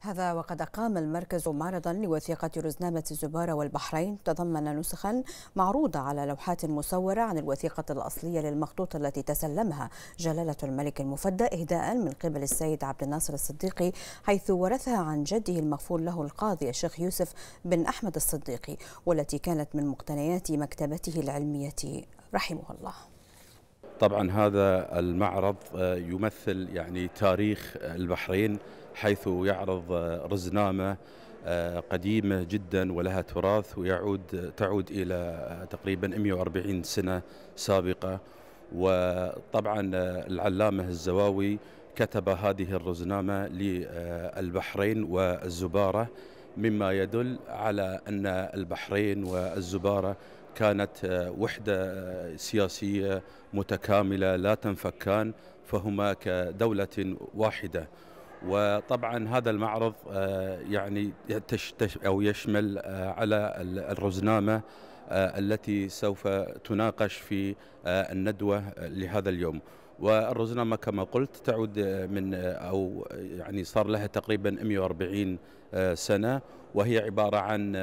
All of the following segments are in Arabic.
هذا وقد أقام المركز معرضا لوثيقة رزنامة الزبارة والبحرين تضمن نسخا معروضة على لوحات مصورة عن الوثيقة الأصلية للمخطوط التي تسلمها جلالة الملك المفدى إهداء من قبل السيد عبد الناصر الصديقي حيث ورثها عن جده المغفور له القاضي الشيخ يوسف بن أحمد الصديقي والتي كانت من مقتنيات مكتبته العلمية رحمه الله طبعا هذا المعرض آه، يمثل يعني تاريخ البحرين حيث يعرض آه، رزنامه آه، قديمه جدا ولها تراث ويعود تعود الى تقريبا 140 سنه سابقه وطبعا العلامه الزواوي كتب هذه الرزنامه للبحرين والزباره مما يدل على ان البحرين والزباره كانت آه، وحدة آه، سياسية متكاملة لا تنفكان فهما كدولة واحدة وطبعا هذا المعرض آه، يعني او يشمل آه، على الرزنامه آه، التي سوف تناقش في الندوه لهذا اليوم والرزنامه كما قلت تعود من او يعني صار لها تقريبا 140 سنه وهي عباره عن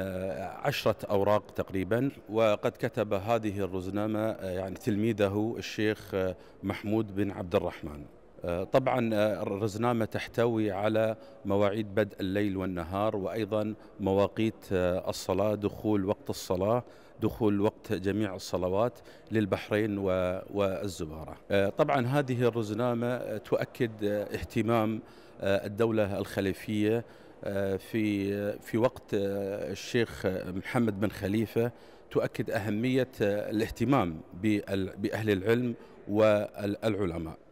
عشرة اوراق تقريبا وقد كتب هذه الرزنامه يعني تلميذه الشيخ محمود بن عبد الرحمن آه، طبعا آه، الرزنامة تحتوي على مواعيد بدء الليل والنهار وأيضا مواقيت آه، الصلاة دخول وقت الصلاة دخول وقت جميع الصلوات للبحرين والزبارة طبعا هذه الرزنامة تؤكد اهتمام الدولة الخليفية في في وقت الشيخ محمد بن خليفة تؤكد أهمية الاهتمام بأهل العلم والعلماء